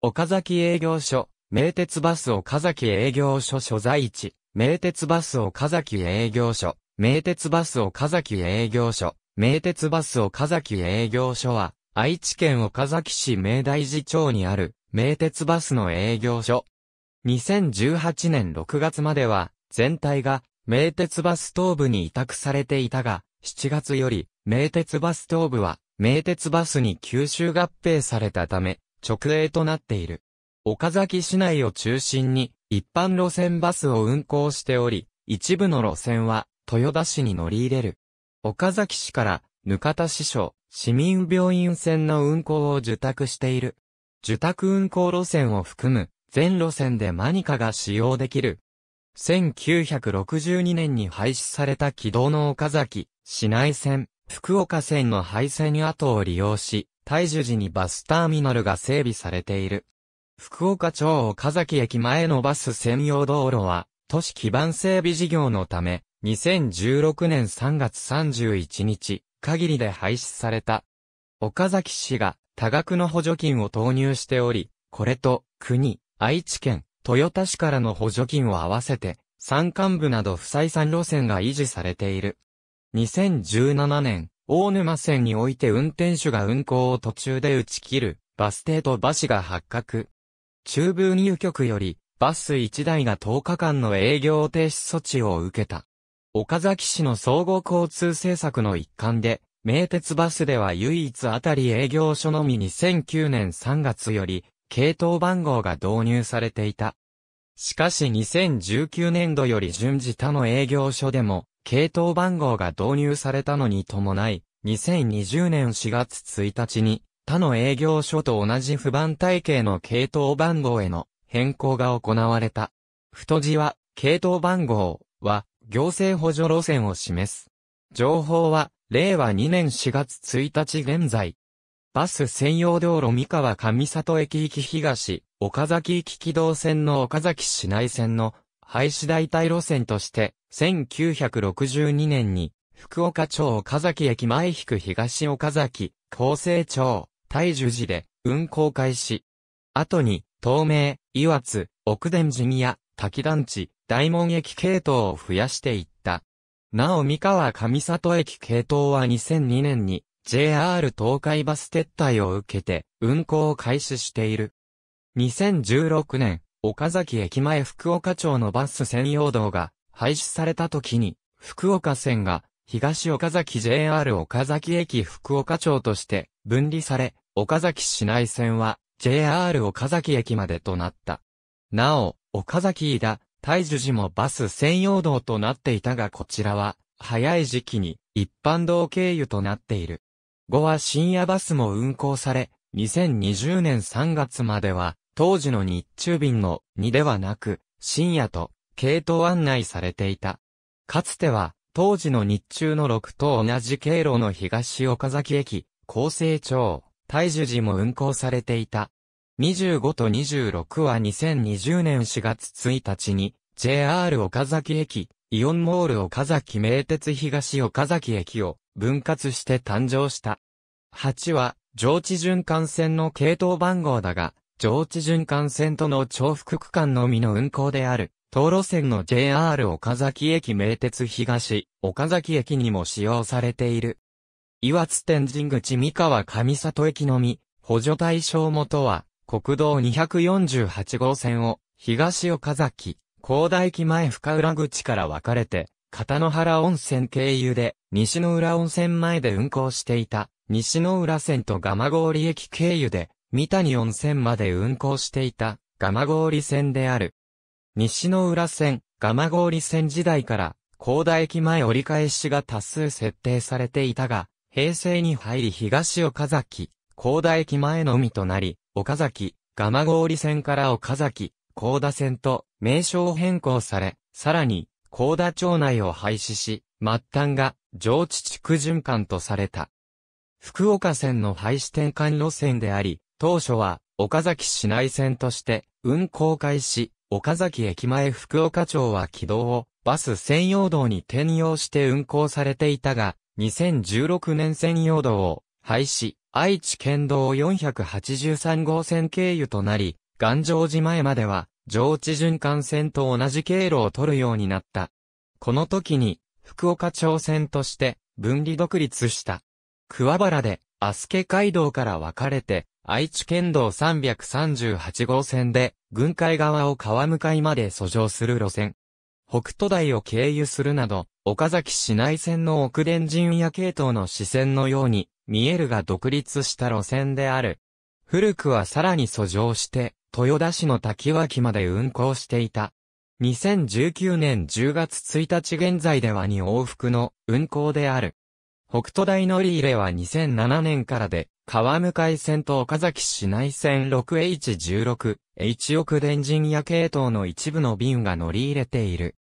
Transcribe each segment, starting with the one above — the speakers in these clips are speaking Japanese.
岡崎営業所、名鉄バス岡崎営業所所在地、名鉄バス岡崎営業所、名鉄バス岡崎営業所、名鉄バス岡崎営業所は、愛知県岡崎市明大寺町にある、名鉄バスの営業所。2018年6月までは、全体が、名鉄バス東部に委託されていたが、7月より、名鉄バス東部は、名鉄バスに吸収合併されたため、直営となっている。岡崎市内を中心に一般路線バスを運行しており、一部の路線は豊田市に乗り入れる。岡崎市からぬかた市所、市民病院線の運行を受託している。受託運行路線を含む全路線でマニカが使用できる。1962年に廃止された軌道の岡崎、市内線、福岡線の廃線跡を利用し、大樹寺にバスターミナルが整備されている。福岡町岡崎駅前のバス専用道路は、都市基盤整備事業のため、2016年3月31日、限りで廃止された。岡崎市が多額の補助金を投入しており、これと国、愛知県、豊田市からの補助金を合わせて、山間部など不採算路線が維持されている。2017年、大沼線において運転手が運行を途中で打ち切る、バス停とバスが発覚。中部入局より、バス1台が10日間の営業停止措置を受けた。岡崎市の総合交通政策の一環で、名鉄バスでは唯一あたり営業所のみに2009年3月より、系統番号が導入されていた。しかし2019年度より順次他の営業所でも、系統番号が導入されたのに伴い、2020年4月1日に、他の営業所と同じ不番体系の系統番号への変更が行われた。太字は、系統番号は、行政補助路線を示す。情報は、令和2年4月1日現在。バス専用道路三河上里駅行き東、岡崎行き軌道線の岡崎市内線の廃止代替路線として、1962年に、福岡町岡崎駅前引く東岡崎、厚生町、大樹寺で運行開始。後に、東名、岩津、奥田寺宮、滝団地、大門駅系統を増やしていった。なお三河上里駅系統は2002年に JR 東海バス撤退を受けて運行を開始している。2016年、岡崎駅前福岡町のバス専用道が廃止された時に、福岡線が東岡崎 JR 岡崎駅福岡町として分離され、岡崎市内線は JR 岡崎駅までとなった。なお、岡崎井田、大樹寺もバス専用道となっていたがこちらは、早い時期に一般道経由となっている。後は深夜バスも運行され、2020年3月までは、当時の日中便の2ではなく、深夜と、系統案内されていた。かつては、当時の日中の6と同じ経路の東岡崎駅、厚生町、大樹寺も運行されていた。25と26は2020年4月1日に、JR 岡崎駅、イオンモール岡崎名鉄東岡崎駅を分割して誕生した。8は上智循環線の系統番号だが、上智循環線との重複区間のみの運行である、東路線の JR 岡崎駅名鉄東、岡崎駅にも使用されている。岩津天神口三河上里駅のみ、補助対象元は、国道248号線を、東岡崎、高台駅前深浦口から分かれて、片野原温泉経由で、西の浦温泉前で運行していた、西の浦線と蒲郡駅経由で、三谷温泉まで運行していた、蒲郡線である。西の浦線、蒲郡線時代から、高田駅前折り返しが多数設定されていたが、平成に入り東岡崎、高田駅前のみとなり、岡崎、蒲郡線から岡崎、高田線と名称変更され、さらに、高田町内を廃止し、末端が上地地区循環とされた。福岡線の廃止転換路線であり、当初は岡崎市内線として運行開始、岡崎駅前福岡町は軌道をバス専用道に転用して運行されていたが、2016年専用道を廃止、愛知県道483号線経由となり、岩城寺前までは上地循環線と同じ経路を取るようになった。この時に福岡町線として分離独立した。桑原で、アスケ街道から分かれて、愛知県道338号線で、軍海側を川向かいまで遡上する路線。北都台を経由するなど、岡崎市内線の奥田陣屋系統の支線のように、見えるが独立した路線である。古くはさらに遡上して、豊田市の滝脇まで運行していた。2019年10月1日現在では2往復の運行である。北都大乗り入れは2007年からで、川向線と岡崎市内線 6H16、H 億電人夜系統の一部の便が乗り入れている。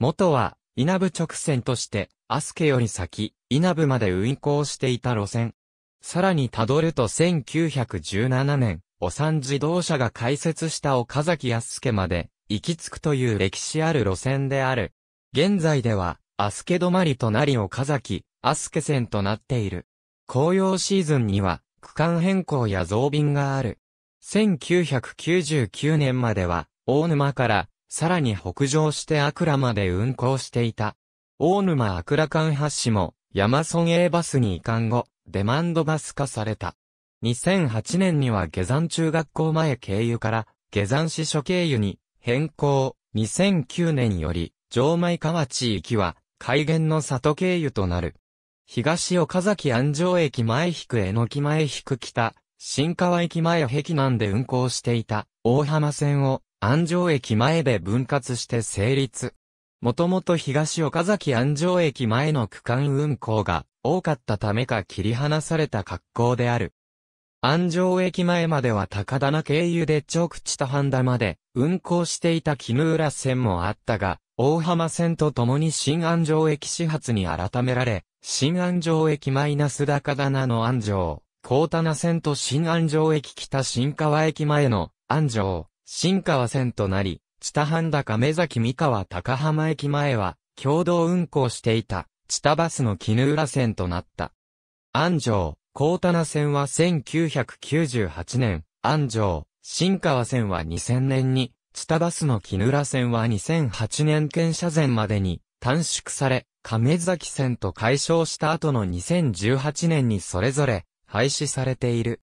元は、稲部直線として、アスケより先、稲部まで運行していた路線。さらに辿ると1917年、お産自動車が開設した岡崎安助まで、行き着くという歴史ある路線である。現在では、アスケ止まりとなり岡崎、アスケ線となっている。紅葉シーズンには、区間変更や増便がある。1999年までは、大沼から、さらに北上してアクラまで運行していた。大沼アクラ間発橋も、山村 A バスに移管後、デマンドバス化された。2008年には下山中学校前経由から、下山支所経由に変更。2009年より、城前河内行きは、海原の里経由となる。東岡崎安城駅前引く江ノ木前引く北、新川駅前壁南で運行していた大浜線を安城駅前で分割して成立。もともと東岡崎安城駅前の区間運行が多かったためか切り離された格好である。安城駅前までは高な経由で直地と半田まで運行していた絹浦線もあったが、大浜線と共に新安城駅始発に改められ、新安城駅マイナス高棚の安城、高棚線と新安城駅北新川駅前の安城、新川線となり、知多半高目崎三河高浜駅前は、共同運行していた、知多バスの絹浦線となった。安城、高棚線は1998年、安城、新川線は2000年に、知多バスの絹浦線は2008年県車前までに、短縮され、亀崎線と解消した後の2018年にそれぞれ廃止されている。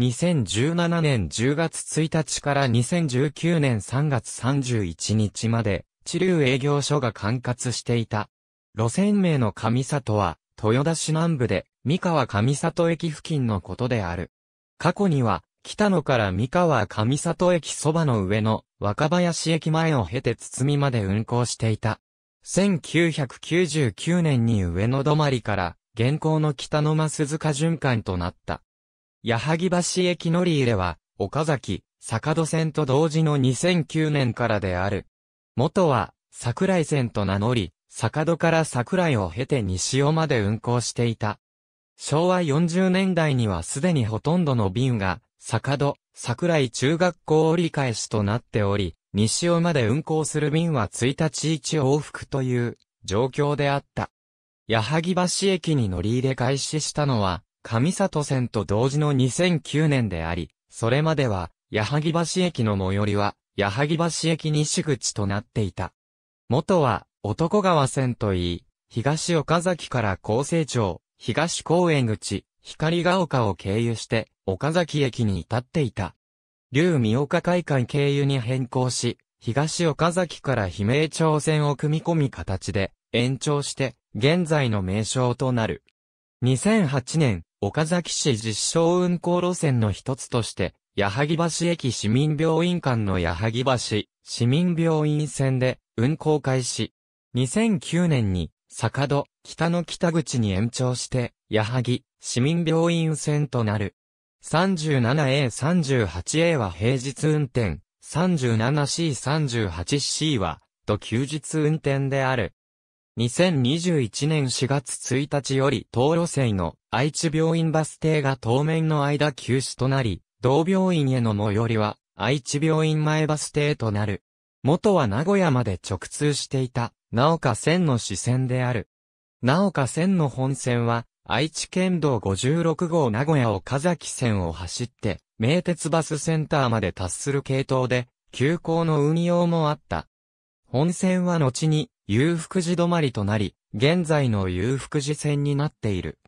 2017年10月1日から2019年3月31日まで、地流営業所が管轄していた。路線名の上里は、豊田市南部で、三河上里駅付近のことである。過去には、北野から三河上里駅そばの上の若林駅前を経て包みまで運行していた。1999年に上野泊から現行の北の間鈴鹿循環となった。矢作橋駅乗り入れは、岡崎、坂戸線と同時の2009年からである。元は、桜井線と名乗り、坂戸から桜井を経て西尾まで運行していた。昭和40年代にはすでにほとんどの便が、坂戸、桜井中学校折り返しとなっており、西尾まで運行する便は1日1往復という状況であった。矢作橋駅に乗り入れ開始したのは、上里線と同時の2009年であり、それまでは、矢作橋駅の最寄りは、矢作橋駅西口となっていた。元は、男川線といい、東岡崎から厚生町、東公園口、光が丘を経由して、岡崎駅に至っていた。竜三岡会岸経由に変更し、東岡崎から悲鳴町線を組み込み形で延長して現在の名称となる。2008年、岡崎市実証運行路線の一つとして、矢作橋駅市民病院間の矢作橋市民病院線で運行開始。2009年に坂戸北の北口に延長して矢作市民病院線となる。37A38A は平日運転、37C38C は、と休日運転である。2021年4月1日より東路線の愛知病院バス停が当面の間休止となり、同病院への最寄りは愛知病院前バス停となる。元は名古屋まで直通していた、なおか線の支線である。なおか線の本線は、愛知県道56号名古屋岡崎線を走って、名鉄バスセンターまで達する系統で、急行の運用もあった。本線は後に、裕福寺止まりとなり、現在の裕福寺線になっている。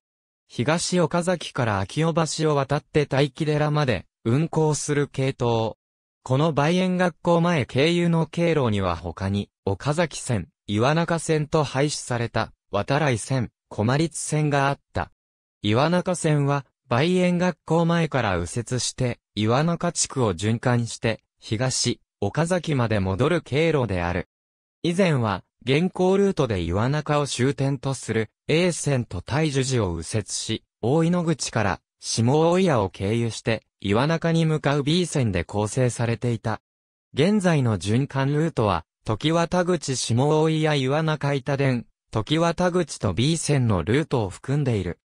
東岡崎から秋尾橋を渡って大気寺まで、運行する系統。この梅園学校前経由の経路には他に、岡崎線、岩中線と廃止された、渡来線、小松線があった。岩中線は、梅園学校前から右折して、岩中地区を循環して、東、岡崎まで戻る経路である。以前は、現行ルートで岩中を終点とする A 線と大樹寺を右折し、大井の口から下大谷を経由して岩中に向かう B 線で構成されていた。現在の循環ルートは、時は田口下大谷岩中板電、時は田口と B 線のルートを含んでいる。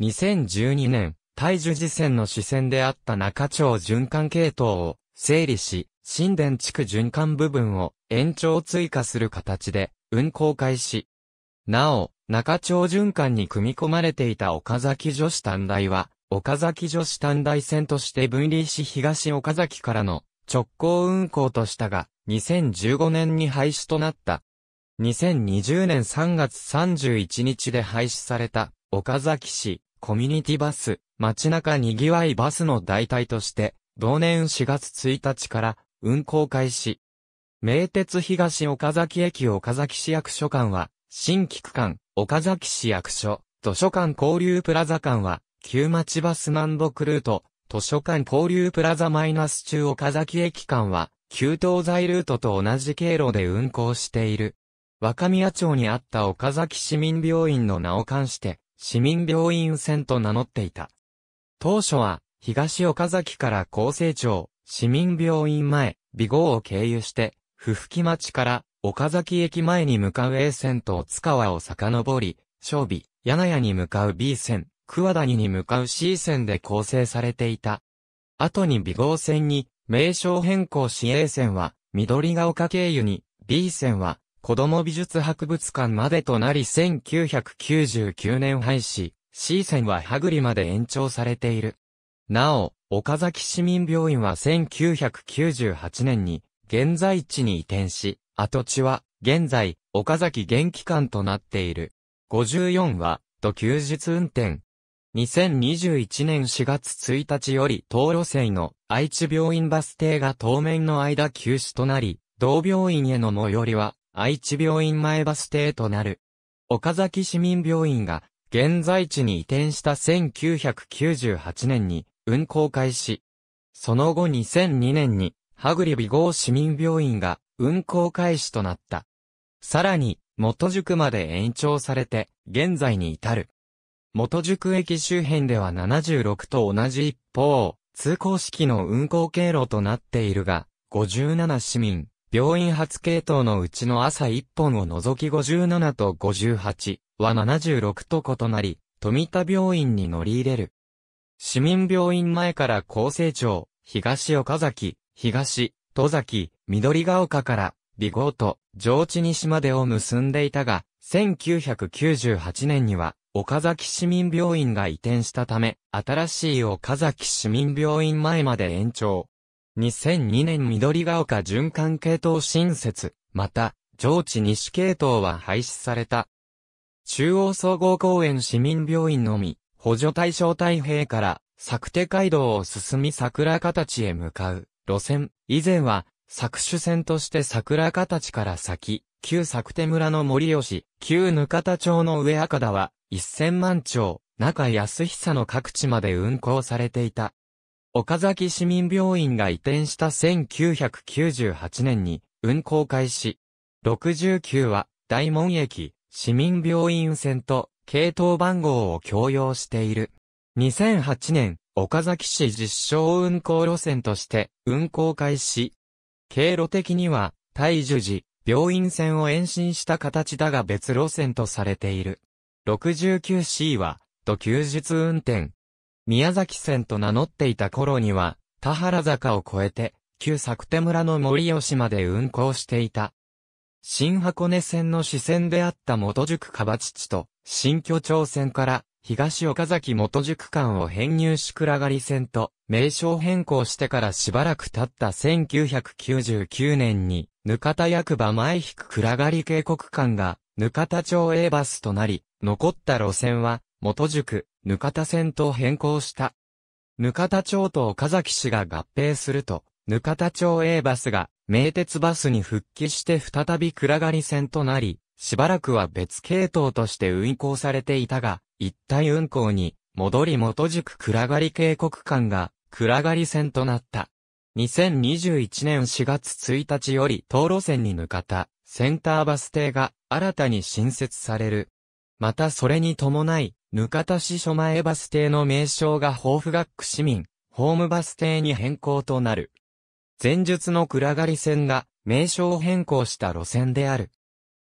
2012年、大樹寺線の支線であった中町循環系統を整理し、新田地区循環部分を延長追加する形で運行開始。なお、中町循環に組み込まれていた岡崎女子短大は、岡崎女子短大線として分離し東岡崎からの直行運行としたが、2015年に廃止となった2020年3月31日で廃止された、岡崎市、コミュニティバス、街中にぎわいバスの代替として、同年4月1日から、運行開始。名鉄東岡崎駅岡崎市役所間は、新規区間、岡崎市役所、図書館交流プラザ間は、旧町バス南北ルート、図書館交流プラザマイナス中岡崎駅間は、旧東西ルートと同じ経路で運行している。若宮町にあった岡崎市民病院の名を冠して、市民病院線と名乗っていた。当初は、東岡崎から厚生町、市民病院前、美号を経由して、ふき町から岡崎駅前に向かう A 線と津川を遡り、勝備、柳屋に向かう B 線、桑谷に向かう C 線で構成されていた。後に美号線に名称変更し A 線は緑ヶ丘経由に、B 線は子供美術博物館までとなり1999年廃止、C 線はハグリまで延長されている。なお、岡崎市民病院は1998年に、現在地に移転し、跡地は、現在、岡崎元気館となっている。54は、と休日運転。2021年4月1日より、東路線の愛知病院バス停が当面の間休止となり、同病院への最寄りは、愛知病院前バス停となる。岡崎市民病院が現在地に移転した1998年に運行開始。その後2002年に、ハグリビ号市民病院が運行開始となった。さらに、元宿まで延長されて、現在に至る。元宿駅周辺では76と同じ一方、通行式の運行経路となっているが、57市民、病院発系統のうちの朝一本を除き57と58は76と異なり、富田病院に乗り入れる。市民病院前から厚生町、東岡崎、東、戸崎、緑ヶ丘から、美郷と上地西までを結んでいたが、1998年には、岡崎市民病院が移転したため、新しい岡崎市民病院前まで延長。2002年緑ヶ丘循環系統新設、また、上智西系統は廃止された。中央総合公園市民病院のみ、補助対象太平から作手街道を進み桜形へ向かう路線、以前は作手線として桜形から先、旧作手村の森吉、旧ぬかた町の上赤田は、1000万町、中安久の各地まで運行されていた。岡崎市民病院が移転した1998年に運行開始。69は大門駅、市民病院線と系統番号を共用している。2008年、岡崎市実証運行路線として運行開始。経路的には、大樹寺、病院線を延伸した形だが別路線とされている。69C は、土休日運転、宮崎線と名乗っていた頃には、田原坂を越えて、旧作手村の森吉まで運行していた。新箱根線の支線であった元宿川ちと、新居町線から東岡崎元宿間を編入し暗がり線と、名称変更してからしばらく経った1999年に、ぬかた役場前引く暗がり渓谷間が、ぬた町 A バスとなり、残った路線は、元宿、ぬかた線と変更した。ぬかた町と岡崎市が合併すると、ぬかた町 A バスが名鉄バスに復帰して再び暗がり線となり、しばらくは別系統として運行されていたが、一体運行に戻り元宿暗がり渓谷間が暗がり線となった。2021年4月1日より東路線にぬかたセンターバス停が新たに新設される。またそれに伴い、かた市署前バス停の名称が豊富学区市民、ホームバス停に変更となる。前述の暗がり線が名称変更した路線である。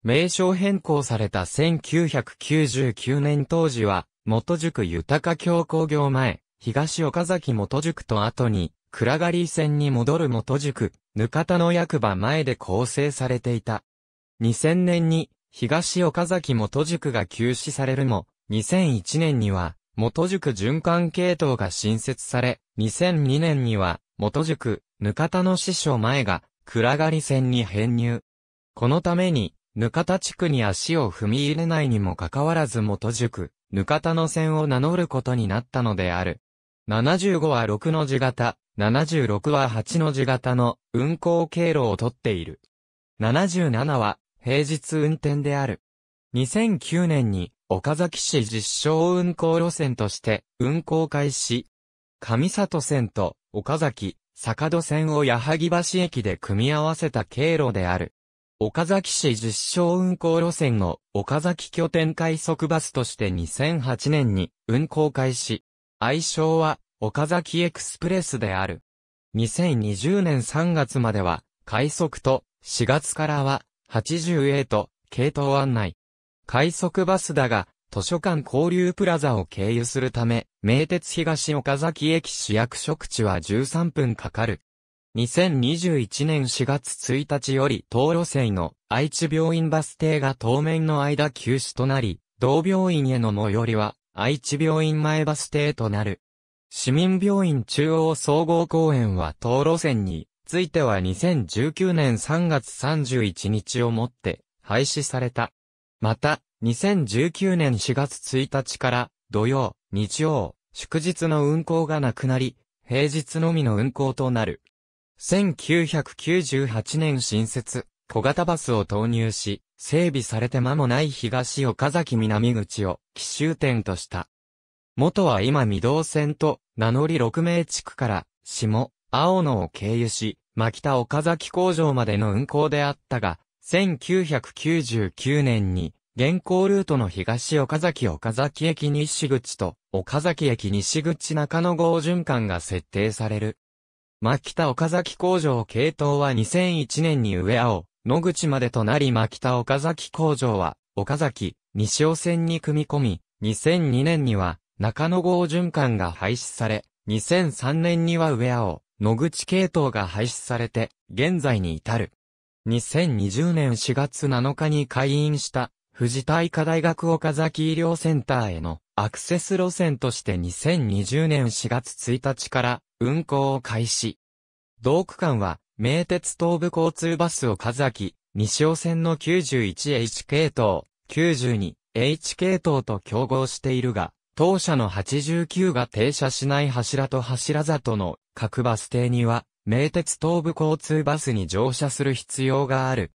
名称変更された1999年当時は、元宿豊橋工業前、東岡崎元宿と後に、暗がり線に戻る元宿、かたの役場前で構成されていた。2000年に、東岡崎元宿が休止されるも、2001年には、元宿循環系統が新設され、2002年には、元宿、ぬかたの師匠前が、暗がり線に編入。このために、ぬかた地区に足を踏み入れないにもかかわらず元宿、ぬかたの線を名乗ることになったのである。75は6の字型、76は8の字型の運行経路をとっている。77は平日運転である。2009年に岡崎市実証運行路線として運行開始。上里線と岡崎、坂戸線を矢作橋駅で組み合わせた経路である。岡崎市実証運行路線の岡崎拠点快速バスとして2008年に運行開始。愛称は岡崎エクスプレスである。2020年3月までは快速と4月からは80 a と系統案内。快速バスだが、図書館交流プラザを経由するため、名鉄東岡崎駅市役職地は13分かかる。2021年4月1日より東路線の愛知病院バス停が当面の間休止となり、同病院への最寄りは愛知病院前バス停となる。市民病院中央総合公園は東路線については2019年3月31日をもって廃止された。また、2019年4月1日から土曜、日曜、祝日の運行がなくなり、平日のみの運行となる。1998年新設、小型バスを投入し、整備されて間もない東岡崎南口を奇襲点とした。元は今御堂線と名乗り六名地区から下、青野を経由し、牧田岡崎工場までの運行であったが、1999年に、現行ルートの東岡崎岡崎駅西口と岡崎駅西口中野号循環が設定される。牧田岡崎工場系統は2001年に上青、野口までとなり牧田岡崎工場は岡崎、西尾線に組み込み、2002年には中野号循環が廃止され、2003年には上青、野口系統が廃止されて、現在に至る。2020年4月7日に開院した富士大科大学岡崎医療センターへのアクセス路線として2020年4月1日から運行を開始。同区間は名鉄東部交通バス岡崎、西尾線の 91H 系統、92H 系統と競合しているが、当社の89が停車しない柱と柱里の各バス停には名鉄東部交通バスに乗車する必要がある。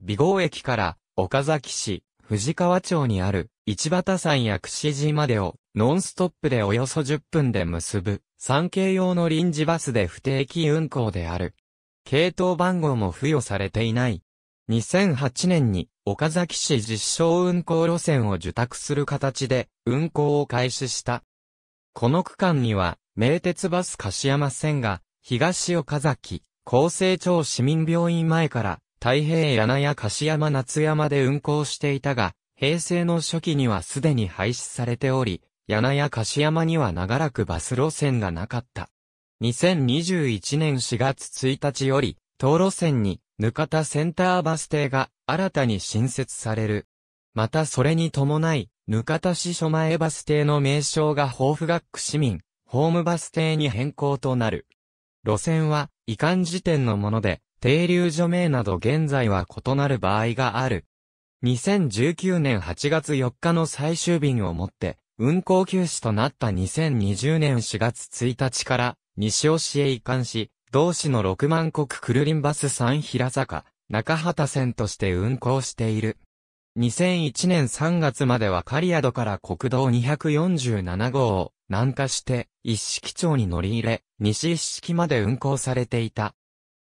美郷駅から岡崎市、藤川町にある市畑山や串地までをノンストップでおよそ10分で結ぶ産経用の臨時バスで不定期運行である。系統番号も付与されていない。2008年に岡崎市実証運行路線を受託する形で運行を開始した。この区間には名鉄バス柏山線が東岡崎、厚生町市民病院前から、太平柳や柏山夏山で運行していたが、平成の初期にはすでに廃止されており、柳や柏山には長らくバス路線がなかった。2021年4月1日より、東路線に、ぬかたセンターバス停が新たに新設される。またそれに伴い、ぬかた市署前バス停の名称が豊富学区市民、ホームバス停に変更となる。路線は、移管時点のもので、停留所名など現在は異なる場合がある。2019年8月4日の最終便をもって、運行休止となった2020年4月1日から、西尾市へ移管し、同市の6万国クルリンバス3平坂、中畑線として運行している。2001年3月までは狩宿から国道247号を南下して、一式町に乗り入れ、西一式まで運行されていた。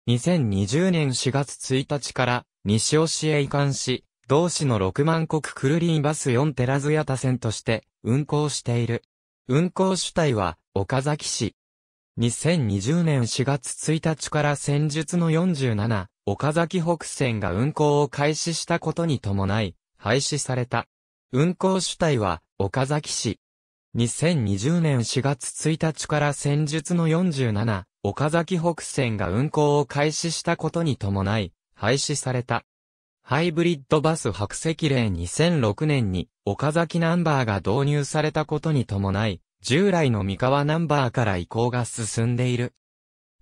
2020年4月1日から、西押しへ移管し、同市の6万国クルリーバス4テラズヤタ線として、運行している。運行主体は、岡崎市。2020年4月1日から戦術の47、岡崎北線が運行を開始したことに伴い、廃止された。運行主体は、岡崎市。2020年4月1日から戦術の47、岡崎北線が運行を開始したことに伴い、廃止された。ハイブリッドバス白石令2006年に岡崎ナンバーが導入されたことに伴い、従来の三河ナンバーから移行が進んでいる。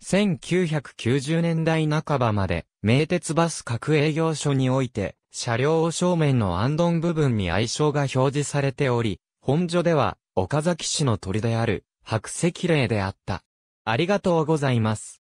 1990年代半ばまで、名鉄バス各営業所において、車両正面のアンドン部分に愛称が表示されており、本所では、岡崎市の鳥である白石霊であった。ありがとうございます。